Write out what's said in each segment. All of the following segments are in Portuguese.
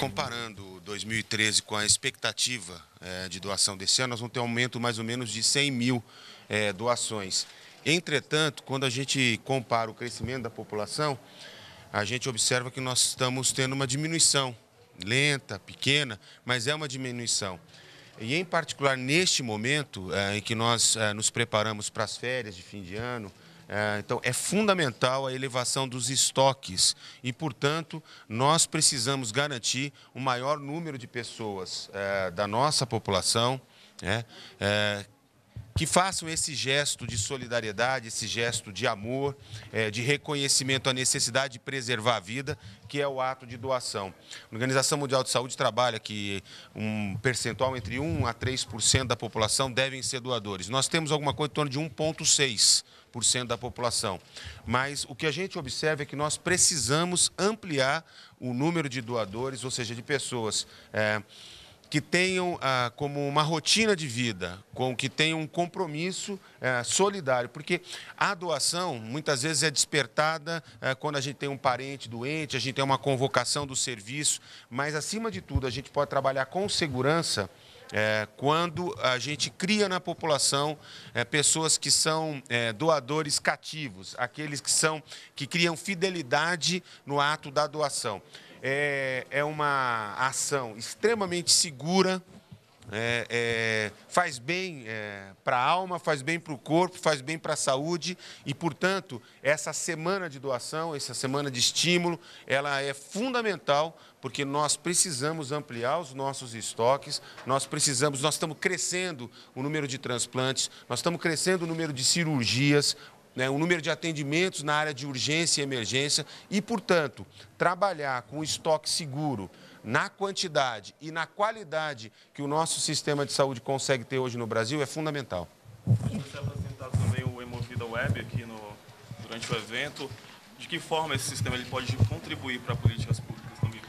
comparando 2013 com a expectativa é, de doação desse ano, nós vamos ter um aumento mais ou menos de 100 mil é, doações. Entretanto, quando a gente compara o crescimento da população, a gente observa que nós estamos tendo uma diminuição lenta, pequena, mas é uma diminuição. E em particular neste momento é, em que nós é, nos preparamos para as férias de fim de ano, é, então, é fundamental a elevação dos estoques e, portanto, nós precisamos garantir o um maior número de pessoas é, da nossa população né, é, que façam esse gesto de solidariedade, esse gesto de amor, de reconhecimento à necessidade de preservar a vida, que é o ato de doação. A Organização Mundial de Saúde trabalha que um percentual entre 1 a 3% da população devem ser doadores. Nós temos alguma coisa em torno de 1,6% cento da população. Mas o que a gente observa é que nós precisamos ampliar o número de doadores, ou seja, de pessoas. É, que tenham ah, como uma rotina de vida, com que tenham um compromisso é, solidário, porque a doação muitas vezes é despertada é, quando a gente tem um parente doente, a gente tem uma convocação do serviço, mas acima de tudo a gente pode trabalhar com segurança é, quando a gente cria na população é, pessoas que são é, doadores cativos, aqueles que são que criam fidelidade no ato da doação. É, é uma ação extremamente segura é, é, faz bem é, para a alma, faz bem para o corpo, faz bem para a saúde e, portanto, essa semana de doação, essa semana de estímulo, ela é fundamental porque nós precisamos ampliar os nossos estoques, nós precisamos, nós estamos crescendo o número de transplantes, nós estamos crescendo o número de cirurgias, né, o número de atendimentos na área de urgência e emergência e, portanto, trabalhar com estoque seguro, na quantidade e na qualidade que o nosso sistema de saúde consegue ter hoje no Brasil é fundamental. Você apresentado também o emovida Web aqui no, durante o evento. De que forma esse sistema ele pode contribuir para políticas públicas também?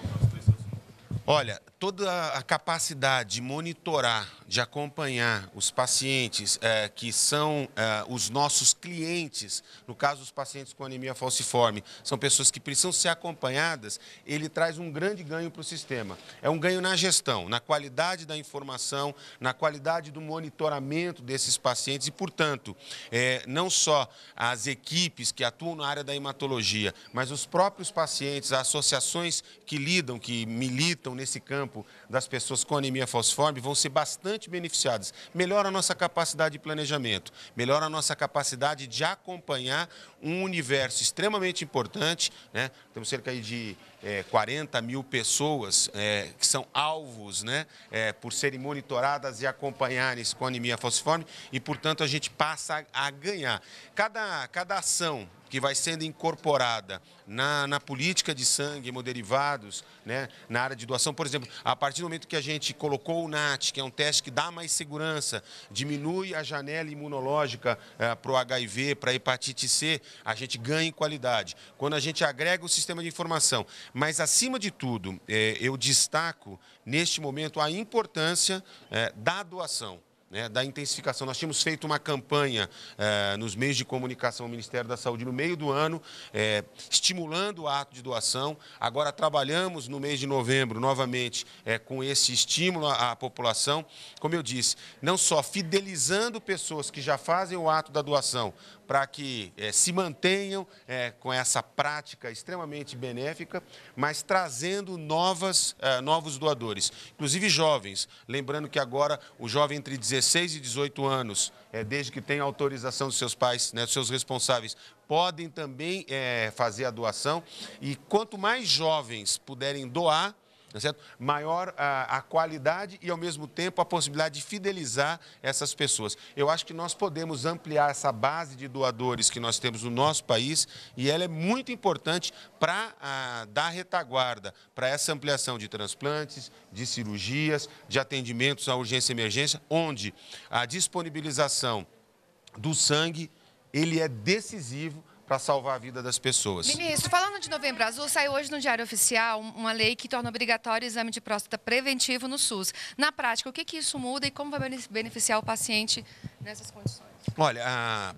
Olha, toda a capacidade de monitorar, de acompanhar os pacientes é, que são é, os nossos clientes, no caso, os pacientes com anemia falciforme, são pessoas que precisam ser acompanhadas, ele traz um grande ganho para o sistema. É um ganho na gestão, na qualidade da informação, na qualidade do monitoramento desses pacientes e, portanto, é, não só as equipes que atuam na área da hematologia, mas os próprios pacientes, as associações que lidam, que militam nesse campo, campo das pessoas com anemia fosforme vão ser bastante beneficiadas. Melhora a nossa capacidade de planejamento, melhora a nossa capacidade de acompanhar um universo extremamente importante. Né? Temos cerca de é, 40 mil pessoas é, que são alvos né, é, por serem monitoradas e acompanhadas com anemia falciforme e, portanto, a gente passa a, a ganhar. Cada, cada ação que vai sendo incorporada na, na política de sangue, hemoderivados, né, na área de doação. Por exemplo, a partir do momento que a gente colocou o NAT, que é um teste que dá mais segurança, diminui a janela imunológica é, para o HIV, para a hepatite C, a gente ganha em qualidade. Quando a gente agrega o sistema de informação, mas, acima de tudo, é, eu destaco, neste momento, a importância é, da doação né, da intensificação. Nós tínhamos feito uma campanha eh, nos meios de comunicação do Ministério da Saúde no meio do ano, eh, estimulando o ato de doação. Agora trabalhamos no mês de novembro novamente eh, com esse estímulo à, à, população. Como eu disse, não só fidelizando pessoas que já fazem o ato da doação para que eh, se mantenham eh, com essa prática extremamente benéfica, mas trazendo novas, eh, novos doadores, inclusive jovens. Lembrando que agora o jovem entre 16 16 e 18 anos, é, desde que tenha autorização dos seus pais, né, dos seus responsáveis, podem também é, fazer a doação. E quanto mais jovens puderem doar, tá certo? maior a, a qualidade e, ao mesmo tempo, a possibilidade de fidelizar essas pessoas. Eu acho que nós podemos ampliar essa base de doadores que nós temos no nosso país e ela é muito importante para dar retaguarda para essa ampliação de transplantes, de cirurgias, de atendimentos à urgência e emergência, onde a disponibilização do sangue ele é decisivo para salvar a vida das pessoas. Ministro, falando de Novembro Azul, saiu hoje no Diário Oficial uma lei que torna obrigatório o exame de próstata preventivo no SUS. Na prática, o que, que isso muda e como vai beneficiar o paciente nessas condições? Olha, a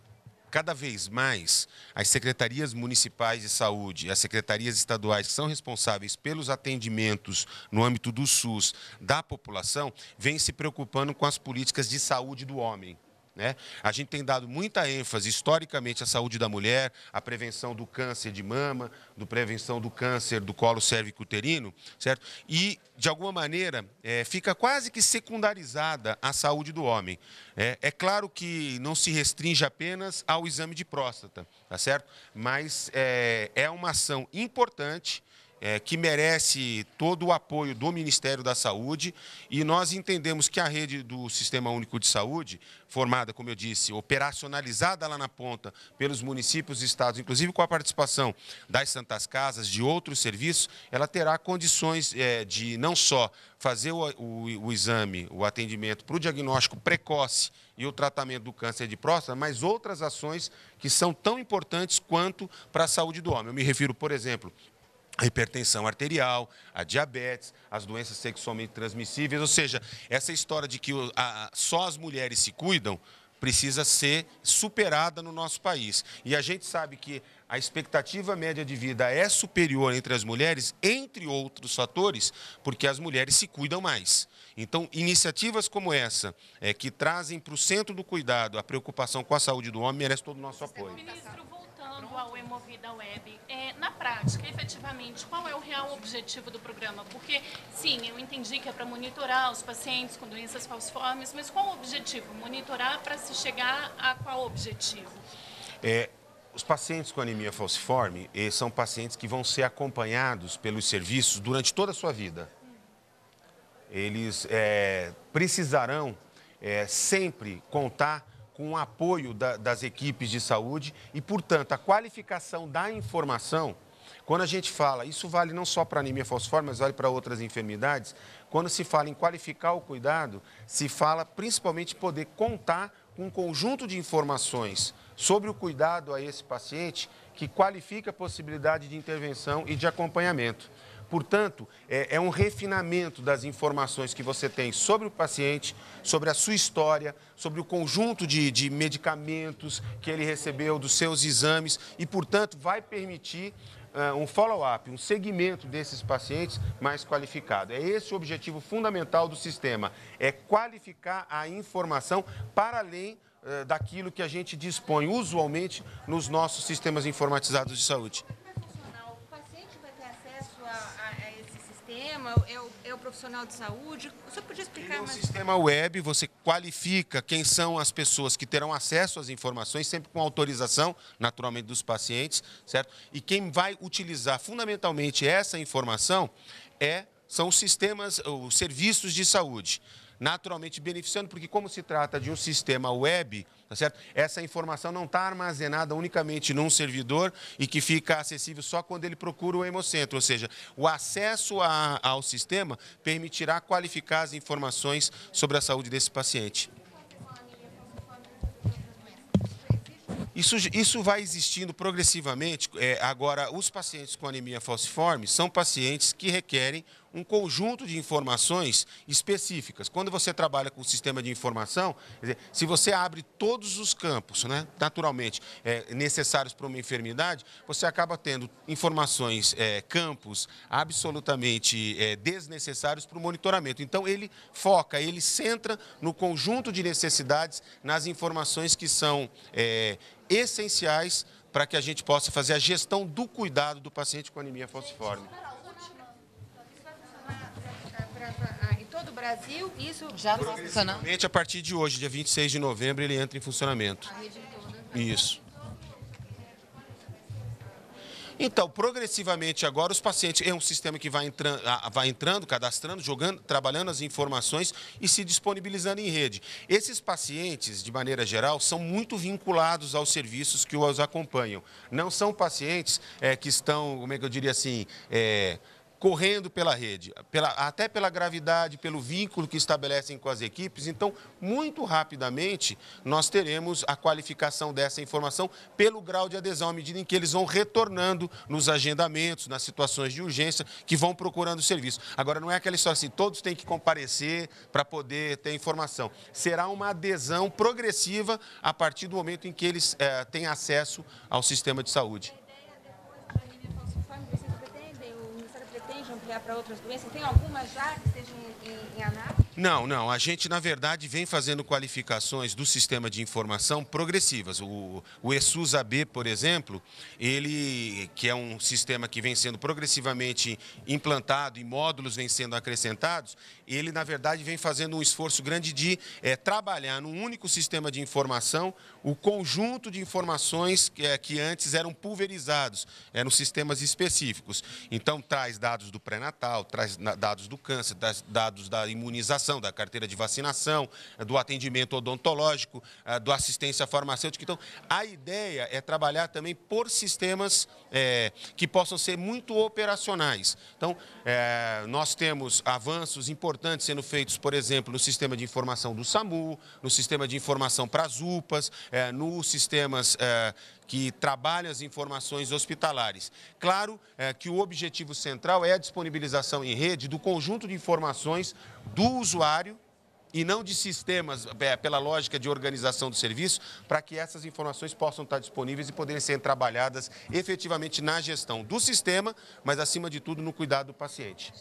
cada vez mais as secretarias municipais de saúde, as secretarias estaduais que são responsáveis pelos atendimentos no âmbito do SUS da população, vêm se preocupando com as políticas de saúde do homem. Né? A gente tem dado muita ênfase historicamente à saúde da mulher, à prevenção do câncer de mama, do prevenção do câncer do colo cervicuterino, certo? E, de alguma maneira, é, fica quase que secundarizada a saúde do homem. É, é, claro que não se restringe apenas ao exame de próstata, tá certo? Mas é, é uma ação importante é, que merece todo o apoio do Ministério da Saúde e nós entendemos que a rede do Sistema Único de Saúde, formada, como eu disse, operacionalizada lá na ponta pelos municípios e estados, inclusive com a participação das Santas Casas, de outros serviços, ela terá condições é, de não só fazer o, o, o exame, o atendimento para o diagnóstico precoce e o tratamento do câncer de próstata, mas outras ações que são tão importantes quanto para a saúde do homem. Eu me refiro, por exemplo, a hipertensão arterial, a diabetes, as doenças sexualmente transmissíveis, ou seja, essa história de que só as mulheres se cuidam precisa ser superada no nosso país. E a gente sabe que a expectativa média de vida é superior entre as mulheres, entre outros fatores, porque as mulheres se cuidam mais. Então, iniciativas como essa, é, que trazem para o centro do cuidado a preocupação com a saúde do homem, merece todo o nosso apoio. Ministro, voltando ao Emovida Web, é, na prática, efetivamente, qual é o real objetivo do programa? Porque, sim, eu entendi que é para monitorar os pacientes com doenças falciformes, mas qual o objetivo? Monitorar para se chegar a qual objetivo? É, os pacientes com anemia falciforme eh, são pacientes que vão ser acompanhados pelos serviços durante toda a sua vida. Eles é, precisarão é, sempre contar com o apoio da, das equipes de saúde e, portanto, a qualificação da informação. Quando a gente fala, isso vale não só para anemia falciforme, mas vale para outras enfermidades. Quando se fala em qualificar o cuidado, se fala principalmente poder contar com um conjunto de informações sobre o cuidado a esse paciente que qualifica a possibilidade de intervenção e de acompanhamento. Portanto, é, é, um refinamento das informações que você tem sobre o paciente, sobre a sua história, sobre o conjunto de, de medicamentos que ele recebeu, dos seus exames, e, portanto, vai permitir uh, um follow-up, um segmento desses pacientes mais qualificado. É esse o objetivo fundamental do sistema: é qualificar a informação para além eh, daquilo que a gente dispõe usualmente nos nossos sistemas informatizados de saúde. O paciente vai ter acesso a, a, a esse sistema? É o, é o profissional de saúde? Você podia explicar é mais? No sistema web, você qualifica quem são as pessoas que terão acesso às informações, sempre com autorização, naturalmente, dos pacientes, certo? E quem vai utilizar fundamentalmente essa informação é são os sistemas, os serviços de saúde naturalmente beneficiando, porque como se trata de um sistema web, tá certo? essa informação não está armazenada unicamente num servidor e que fica acessível só quando ele procura o Hemocentro, ou seja, o acesso a, ao sistema permitirá qualificar as informações sobre a saúde desse paciente. Isso, isso vai existindo progressivamente. É, agora, os pacientes com anemia falciforme são pacientes que requerem um conjunto de informações específicas. Quando você trabalha com o sistema de informação, dizer, se você abre todos os campos, né, naturalmente, é, necessários para uma enfermidade, você acaba tendo informações, é, campos absolutamente é, desnecessários para o monitoramento. Então, ele foca, ele centra no conjunto de necessidades, nas informações que são é, essenciais para que a gente possa fazer a gestão do cuidado do paciente com anemia falciforme. Ah, em todo o Brasil, isso já está funcionando? A partir de hoje, dia 26 de novembro, ele entra em funcionamento. A rede toda. Isso. Então, progressivamente agora, os pacientes, é um sistema que vai entrando, ah, vai entrando, cadastrando, jogando, trabalhando as informações e se disponibilizando em rede. Esses pacientes, de maneira geral, são muito vinculados aos serviços que os acompanham. Não são pacientes é, que estão, como é que eu diria assim, é, correndo pela rede, pela, até pela gravidade, pelo vínculo que estabelecem com as equipes. Então, muito rapidamente, nós teremos a qualificação dessa informação pelo grau de adesão, à medida em que eles vão retornando nos agendamentos, nas situações de urgência, que vão procurando o serviço. Agora, não é aquela história assim, todos têm que comparecer para poder ter informação. Será uma adesão progressiva a partir do momento em que eles é, têm acesso ao sistema de saúde. ampliar para outras doenças? Tem alguma já que esteja em, em, em análise? Não, não. A gente, na verdade, vem fazendo qualificações do sistema de informação progressivas. O, o ESUS por exemplo, ele, que é um sistema que vem sendo progressivamente implantado e módulos vêm sendo acrescentados, ele, na verdade, vem fazendo um esforço grande de é, trabalhar num único sistema de informação o conjunto de informações que, é, que antes eram pulverizados, eram sistemas específicos. Então, traz dados do pré-natal, traz dados do câncer, traz dados da imunização, da carteira de vacinação, do atendimento odontológico, ah, do assistência farmacêutica. Então, a ideia é trabalhar também por sistemas é, que possam ser muito operacionais. Então, é, nós temos avanços importantes sendo feitos, por exemplo, no sistema de informação do SAMU, no sistema de informação para as UPAs, é, eh, nos sistemas que trabalha as informações hospitalares. Claro é, que o objetivo central é a disponibilização em rede do conjunto de informações do usuário e não de sistemas, é, pela lógica de organização do serviço, para que essas informações possam estar disponíveis e poderem ser trabalhadas efetivamente na gestão do sistema, mas acima de tudo no cuidado do paciente.